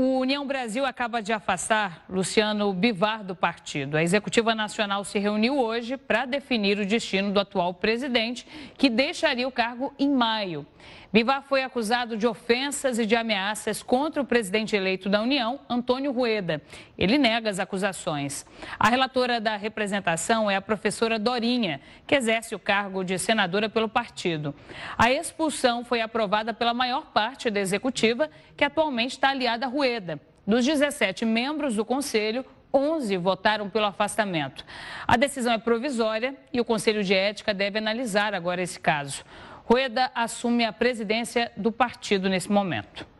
O União Brasil acaba de afastar Luciano Bivar do partido. A executiva nacional se reuniu hoje para definir o destino do atual presidente, que deixaria o cargo em maio. Bivar foi acusado de ofensas e de ameaças contra o presidente eleito da União, Antônio Rueda. Ele nega as acusações. A relatora da representação é a professora Dorinha, que exerce o cargo de senadora pelo partido. A expulsão foi aprovada pela maior parte da executiva, que atualmente está aliada a Rueda dos 17 membros do conselho, 11 votaram pelo afastamento. A decisão é provisória e o Conselho de Ética deve analisar agora esse caso. Rueda assume a presidência do partido nesse momento.